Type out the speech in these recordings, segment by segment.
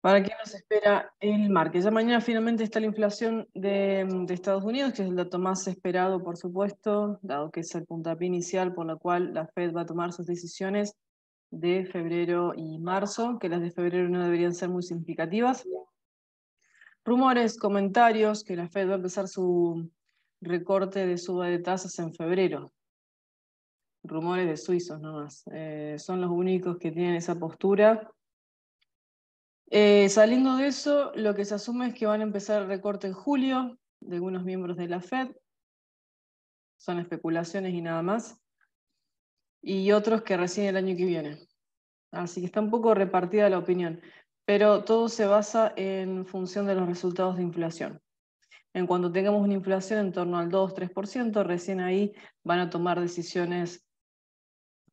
¿Para qué nos espera el martes? Ya mañana finalmente está la inflación de, Estados Unidos, que es el dato más esperado, por supuesto, dado que es el puntapié inicial por lo cual la Fed va a tomar sus decisiones de febrero y marzo, que las de febrero no deberían ser muy significativas. Rumores, comentarios, que la Fed va a empezar su recorte de suba de tasas en febrero. Rumores de suizos nomás. Eh, son los únicos que tienen esa postura eh, saliendo de eso, lo que se asume es que van a empezar el recorte en julio de algunos miembros de la Fed. Son especulaciones y nada más. Y otros que recién el año que viene. Así que está un poco repartida la opinión. Pero todo se basa en función de los resultados de inflación. En cuanto tengamos una inflación en torno al 2-3%, recién ahí van a tomar decisiones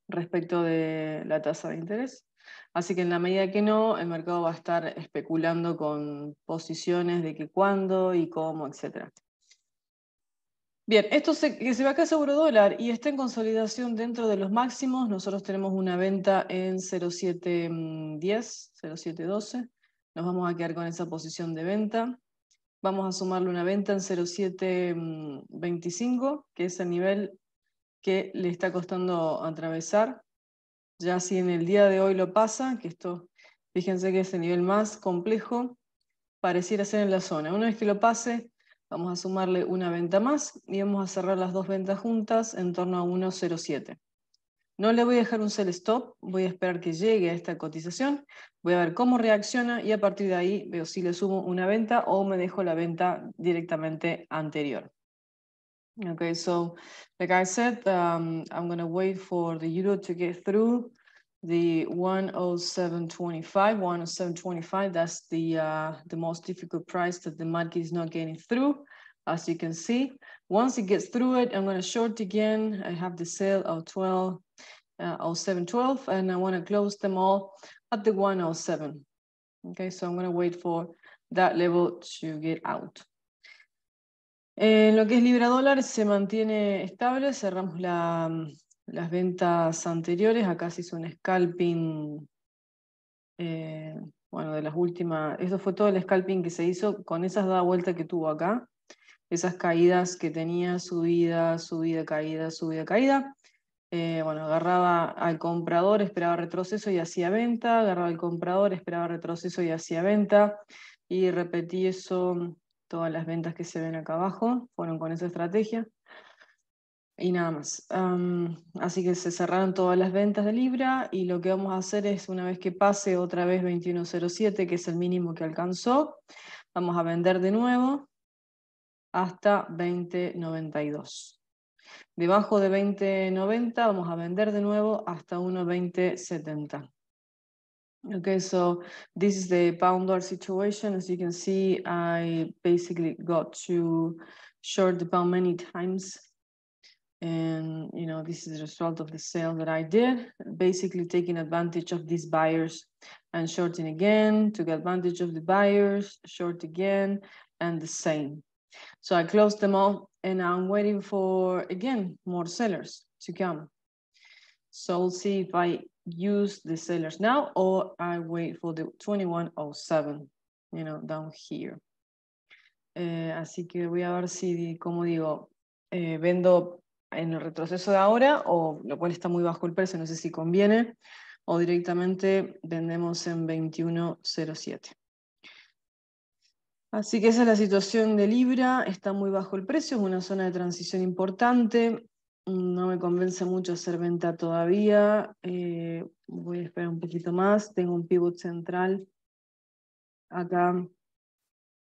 respecto de la tasa de interés. Así que en la medida que no, el mercado va a estar especulando con posiciones de que cuándo y cómo, etc. Bien, esto se, que se va acá seguro dólar y está en consolidación dentro de los máximos. Nosotros tenemos una venta en 0,710, 0,712. Nos vamos a quedar con esa posición de venta. Vamos a sumarle una venta en 0,725, que es el nivel que le está costando atravesar. Ya si en el día de hoy lo pasa, que esto, fíjense que es el nivel más complejo, pareciera ser en la zona. Una vez que lo pase, vamos a sumarle una venta más y vamos a cerrar las dos ventas juntas en torno a 1.07. No le voy a dejar un sell stop, voy a esperar que llegue a esta cotización, voy a ver cómo reacciona y a partir de ahí veo si le sumo una venta o me dejo la venta directamente anterior. Okay, so like I said, um, I'm gonna wait for the euro to get through the 107.25, 107.25, that's the, uh, the most difficult price that the market is not getting through, as you can see. Once it gets through it, I'm gonna short again. I have the sale of 12, uh, 07.12, and I wanna close them all at the 107. Okay, so I'm gonna wait for that level to get out. En lo que es libra dólar se mantiene estable, cerramos las ventas anteriores, acá se hizo un scalping, eh, bueno, de las últimas, eso fue todo el scalping que se hizo con esas da vueltas que tuvo acá, esas caídas que tenía, subida, subida, caída, subida, caída. Eh, bueno, agarraba al comprador, esperaba retroceso y hacía venta, agarraba al comprador, esperaba retroceso y hacía venta, y repetí eso Todas las ventas que se ven acá abajo fueron con esa estrategia. Y nada más. así que se cerraron todas las ventas de Libra y lo que vamos a hacer es, una vez que pase otra vez 2107, que es el mínimo que alcanzó, vamos a vender de nuevo hasta 2092. Debajo de 2090 vamos a vender de nuevo hasta 1.2070. Okay, so this is the boundary situation. As you can see, I basically got to short the bound many times. And, you know, this is the result of the sale that I did, basically taking advantage of these buyers and shorting again, took advantage of the buyers, short again, and the same. So I closed them all, and I'm waiting for, again, more sellers to come. see use the sellers now or I 2107, you know, down here. Eh, así que voy a ver si, como digo, eh, vendo en el retroceso de ahora, o lo cual está muy bajo el precio, no sé si conviene, o directamente vendemos en 21.07. Así que esa es la situación de Libra, está muy bajo el precio, es una zona de transición importante, no me convence mucho hacer venta todavía. Eh, voy a esperar un poquito más. Tengo un pivot central acá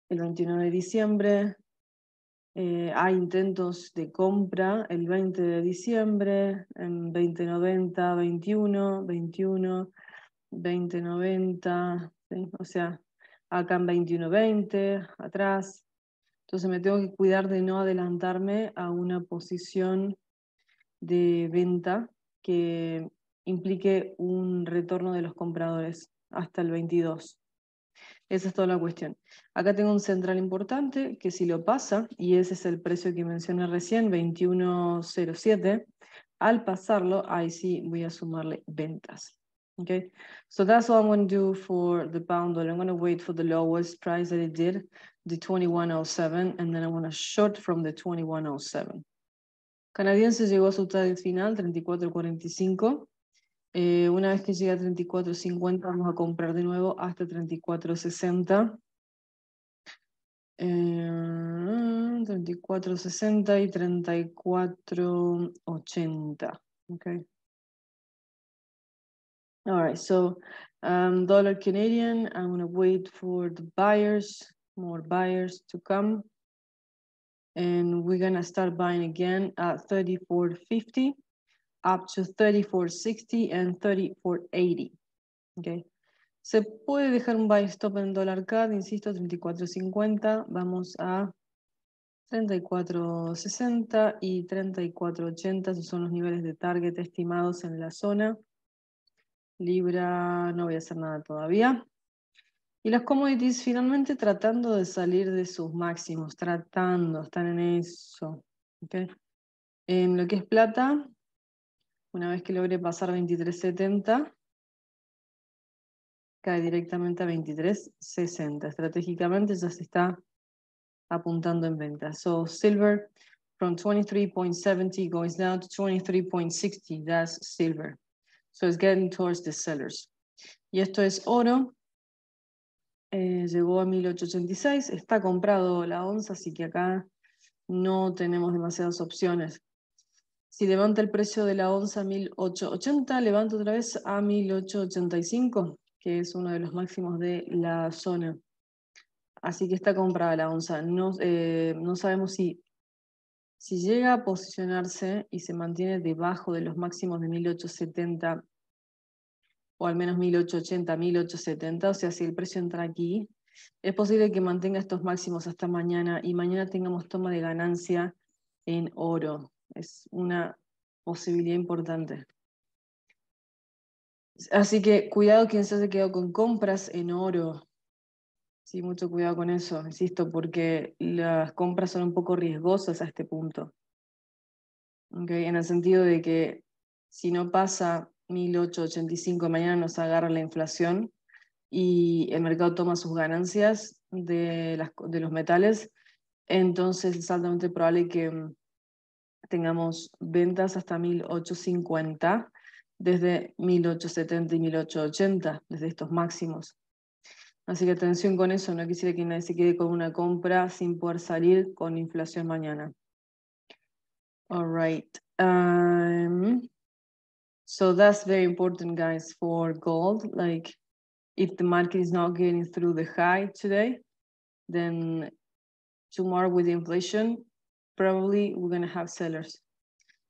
el 29 de diciembre. Eh, hay intentos de compra el 20 de diciembre, en 2090, 21, 21, 2090, o sea, acá en 2120, atrás. Entonces me tengo que cuidar de no adelantarme a una posición de venta que implique un retorno de los compradores hasta el 22. Esa es toda la cuestión. Acá tengo un central importante que si lo pasa, y ese es el precio que mencioné recién, 2107, al pasarlo, ahí sí voy a sumarle ventas. Okay, so that's what I'm going to do for the pound dollar. I'm going to wait for the lowest price that it did, the 2107, and then I'm going to short from the 2107. Canadiense llegó a su target final, 34.45. Eh, una vez que llega a 34.50, vamos a comprar de nuevo hasta 34.60. Eh, 34.60 y 34.80. Okay. All right, so um, dollar Canadian, I'm going to wait for the buyers, more buyers to come and we're gonna start buying again at 34.50 up to 34.60 and 34.80, okay? Se puede dejar un buy stop en dólar CAD, insisto, 34.50, vamos a 34.60 y 34.80, esos son los niveles de target estimados en la zona. Libra, no voy a hacer nada todavía. Y las commodities finalmente tratando de salir de sus máximos, tratando, están en eso. En lo que es plata, una vez que logre pasar 23.70, cae directamente a 23.60. Estratégicamente ya se está apuntando en venta. So silver from 23.70 goes down to 23.60. That's silver. So it's getting towards the sellers. Y esto es oro eh, llegó a 1886, está comprado la onza, así que acá no tenemos demasiadas opciones. Si levanta el precio de la onza a 1880, levanta otra vez a 1885, que es uno de los máximos de la zona. Así que está comprada la onza. No, eh, sabemos si, si llega a posicionarse y se mantiene debajo de los máximos de 1870 o al menos 1880, 1870, o sea, si el precio entra aquí, es posible que mantenga estos máximos hasta mañana y mañana tengamos toma de ganancia en oro. Es una posibilidad importante. Así que cuidado quien se haya quedado con compras en oro. Sí, mucho cuidado con eso, insisto, porque las compras son un poco riesgosas a este punto. En el sentido de que si no pasa 1885 mañana nos agarra la inflación y el mercado toma sus ganancias de, las, de los metales, entonces es altamente probable que mm, tengamos ventas hasta 1850, desde 1870 y 1880, desde estos máximos. Así que atención con eso, no quisiera que nadie se quede con una compra sin poder salir con inflación mañana. All right. Um, So that's very important, guys, for gold. Like if the market is not getting through the high today, then tomorrow with inflation, probably we're gonna have sellers.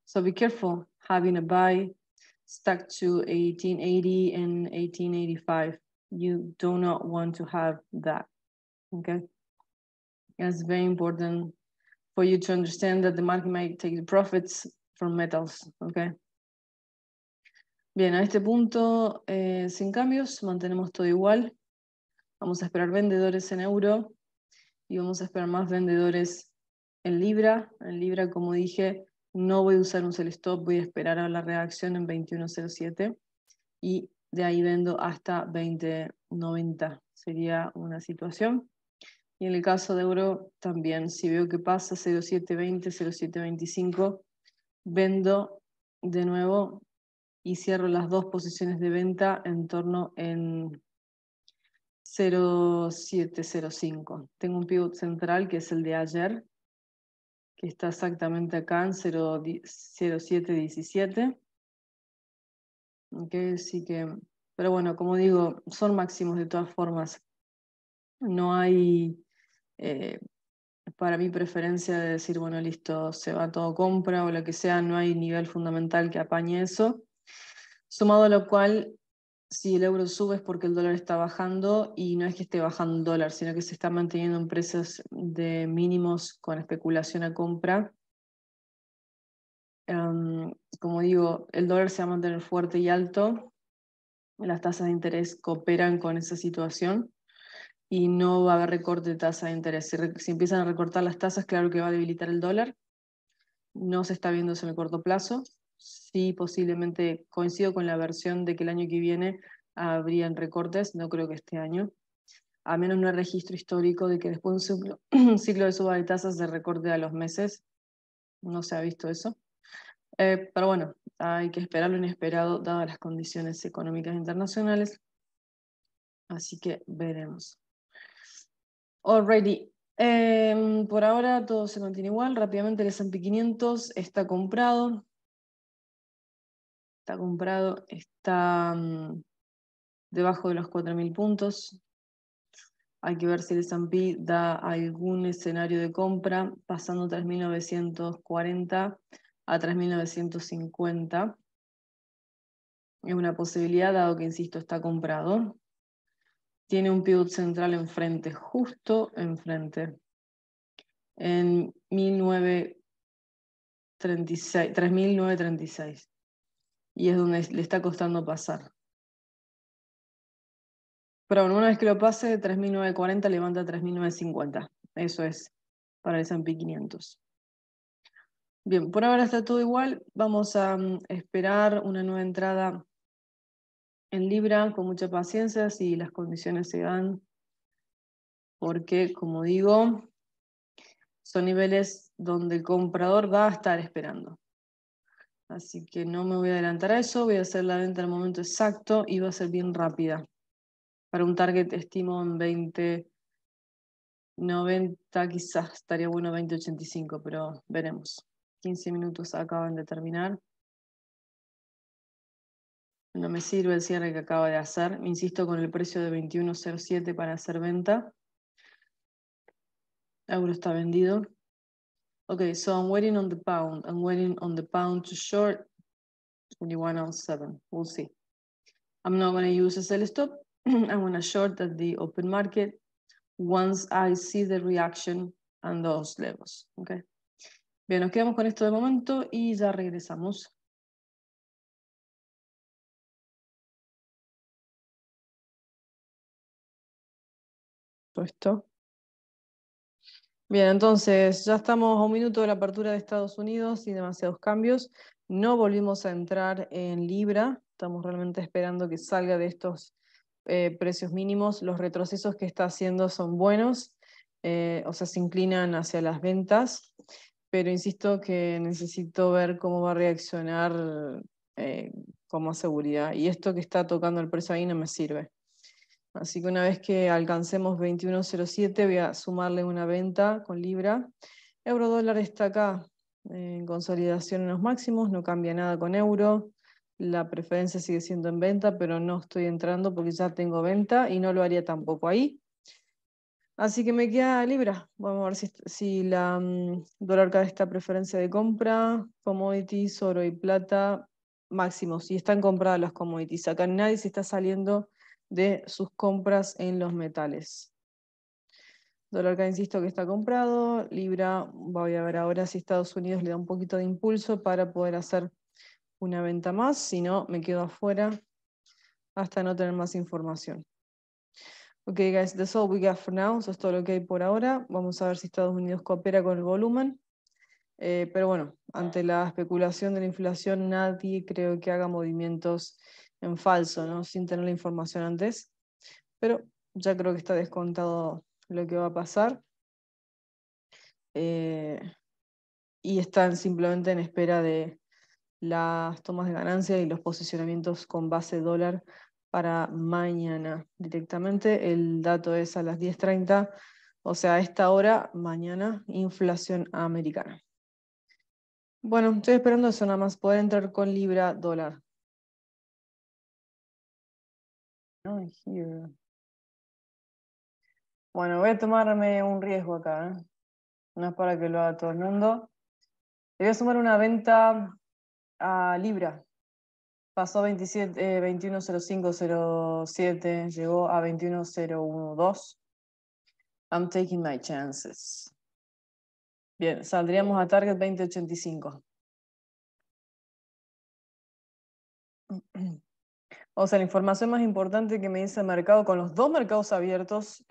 So be careful having a buy stuck to 1880 and 1885. You do not want to have that, okay? It's very important for you to understand that the market might take the profits from metals, okay? Bien, a este punto, eh, sin cambios, mantenemos todo igual. Vamos a esperar vendedores en euro y vamos a esperar más vendedores en libra. En libra, como dije, no voy a usar un sell stop, voy a esperar a la reacción en 21.07 y de ahí vendo hasta 20.90. Sería una situación. Y en el caso de euro también, si veo que pasa 0.720, 0.725, vendo de nuevo y cierro las dos posiciones de venta en torno en 0,705. Tengo un pivot central que es el de ayer, que está exactamente acá en 0,717. Okay, pero bueno, como digo, son máximos de todas formas. No hay eh, para mi preferencia de decir, bueno, listo, se va todo compra o lo que sea, no hay nivel fundamental que apañe eso. Sumado a lo cual, si el euro sube es porque el dólar está bajando y no es que esté bajando el dólar, sino que se está manteniendo empresas de mínimos con especulación a compra. Em, como digo, el dólar se va a mantener fuerte y alto. Las tasas de interés cooperan con esa situación y no va a haber recorte de tasa de interés. si empiezan a recortar las tasas, claro que va a debilitar el dólar. No se está viendo eso en el corto plazo sí posiblemente coincido con la versión de que el año que viene habrían recortes, no creo que este año, a menos no hay registro histórico de que después de un ciclo, de suba de tasas se recorte a los meses, no se ha visto eso. Eh, pero bueno, hay que esperar lo inesperado dadas las condiciones económicas internacionales, así que veremos. Alrighty, em, por ahora todo se mantiene igual. Rápidamente el S&P 500 está comprado comprado, está mm, debajo de los 4.000 puntos. Hay que ver si el S&P da algún escenario de compra, pasando 3.940 a 3.950. Es una posibilidad, dado que, insisto, está comprado. Tiene un pivot central enfrente, justo enfrente. En 1936, 3.936 y es donde le está costando pasar. Pero bueno, una vez que lo pase, 3940 levanta 3950. Eso es para el S&P 500. Bien, por ahora está todo igual. Vamos a mm, esperar una nueva entrada en Libra con mucha paciencia si las condiciones se dan, porque como digo, son niveles donde el comprador va a estar esperando. Así que no me voy a adelantar a eso, voy a hacer la venta al momento exacto y va a ser bien rápida. Para un target estimo en 20, 90 quizás, estaría bueno 20.85, pero veremos. 15 minutos acaban de terminar. No me sirve el cierre que acaba de hacer. Insisto con el precio de 21.07 para hacer venta. Euro está vendido. Okay, so I'm waiting on the pound. I'm waiting on the pound to short 21.07. We'll see. I'm not going to use a sell stop. I'm going to short at the open market once I see the reaction and those levels. Okay. Bien, nos quedamos con esto de momento y ya regresamos. Esto. Bien, entonces ya estamos a un minuto de la apertura de Estados Unidos sin demasiados cambios. No volvimos a entrar en Libra. Estamos realmente esperando que salga de estos eh, precios mínimos. Los retrocesos que está haciendo son buenos, eh, o sea, se inclinan hacia las ventas, pero insisto que necesito ver cómo va a reaccionar eh, con como seguridad. Y esto que está tocando el precio ahí no me sirve. Así que una vez que alcancemos 21.07 voy a sumarle una venta con libra. Euro dólar está acá en consolidación en los máximos, no cambia nada con euro. La preferencia sigue siendo en venta, pero no estoy entrando porque ya tengo venta y no lo haría tampoco ahí. Así que me queda libra. Vamos a ver si, la mm, dólar cada esta preferencia de compra, commodities, oro y plata, máximos. Si están compradas las commodities. Acá nadie se está saliendo de sus compras en los metales. Dólar que insisto que está comprado, Libra, voy a ver ahora si Estados Unidos le da un poquito de impulso para poder hacer una venta más, si no me quedo afuera hasta no tener más información. Ok, guys, that's all we got for now. Eso es todo lo que hay por ahora. Vamos a ver si Estados Unidos coopera con el volumen. Eh, pero bueno, ante la especulación de la inflación, nadie creo que haga movimientos en falso, ¿no? sin tener la información antes. Pero ya creo que está descontado lo que va a pasar. Eh, y están simplemente en espera de las tomas de ganancia y los posicionamientos con base dólar para mañana directamente. El dato es a las 10.30, o sea, a esta hora, mañana, inflación americana. Bueno, estoy esperando eso nada más, poder entrar con libra dólar. Bueno, voy a tomarme un riesgo acá. ¿eh? No es para que lo haga todo el mundo. Le voy a sumar una venta a Libra. Pasó 21.0507, eh, llegó a 21.012. I'm taking my chances. Bien, saldríamos a target 2085. O sea, la información más importante que me dice el mercado, con los dos mercados abiertos,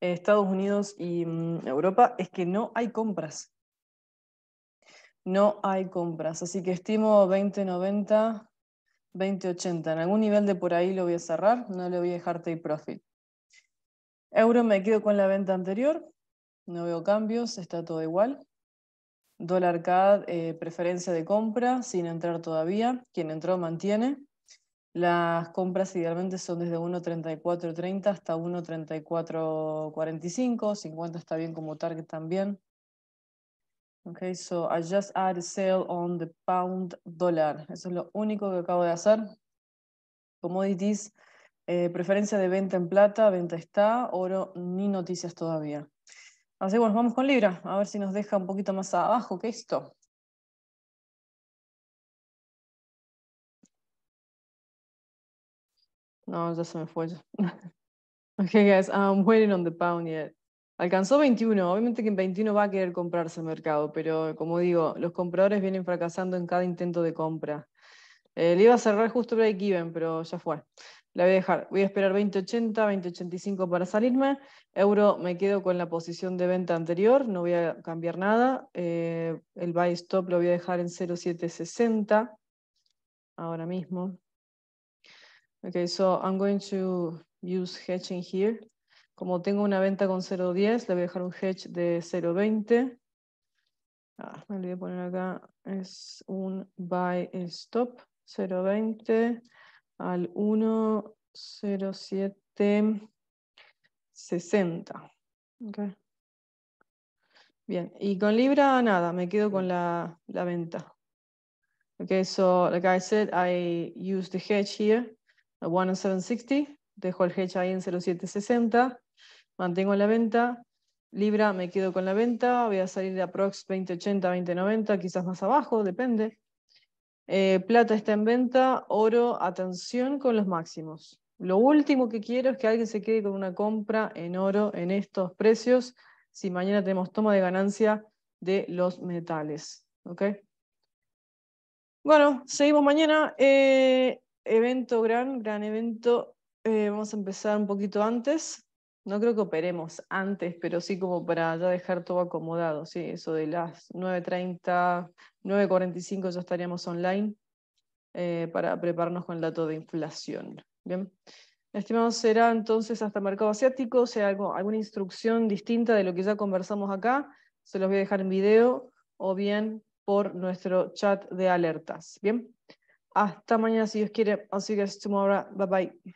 eh, Estados Unidos y mm, Europa, es que no hay compras. No hay compras. Así que estimo 2090, 2080. En algún nivel de por ahí lo voy a cerrar, no le voy a dejar take profit. Euro me quedo con la venta anterior, no veo cambios, está todo igual. Dólar CAD, eh, preferencia de compra, sin entrar todavía. Quien entró mantiene. Las compras idealmente son desde 1.34.30 hasta 1.34.45, 50 está bien como target también. Ok, so I just add a sale on the pound dollar. Eso es lo único que acabo de hacer. Commodities, eh, preferencia de venta en plata, venta está, oro, ni noticias todavía. Así que bueno, vamos con Libra, a ver si nos deja un poquito más abajo que esto. No, ya se me fue. Okay, guys, I'm um, waiting on the pound yet. Alcanzó 21. Obviamente que en 21 va a querer comprarse el mercado, pero como digo, los compradores vienen fracasando en cada intento de compra. Eh, le iba a cerrar justo break even, pero ya fue. La voy a dejar. Voy a esperar 2080, 2085 para salirme. Euro me quedo con la posición de venta anterior, no voy a cambiar nada. Eh, el buy stop lo voy a dejar en 0760 ahora mismo. Okay, so I'm going to use hedging here. Como tengo una venta con 0.10, le voy a dejar un hedge de 0.20. Ah, voy a poner acá, es un buy stop 0.20 al 1.0760. Okay. Bien, y con Libra nada, me quedo con la, venta. Okay, so like I said, I use the hedge here. 1.760, dejo el hedge ahí en 0760, mantengo la venta, Libra me quedo con la venta, voy a salir de aprox 2080, 2090, quizás más abajo, depende. Eh, plata está en venta, oro, atención con los máximos. Lo último que quiero es que alguien se quede con una compra en oro en estos precios si mañana tenemos toma de ganancia de los metales. ¿ok? Bueno, seguimos mañana. Eh, evento, gran, gran evento. Eh, vamos a empezar un poquito antes. No creo que operemos antes, pero sí como para ya dejar todo acomodado, ¿sí? Eso de las 9.30, 9.45 ya estaríamos online eh, para prepararnos con el dato de inflación. Bien. Estimado, será entonces hasta mercado asiático, o sea, algo, alguna instrucción distinta de lo que ya conversamos acá, se los voy a dejar en video o bien por nuestro chat de alertas. Bien. Hasta mañana, si Dios quiere. I'll see you guys tomorrow. Bye bye.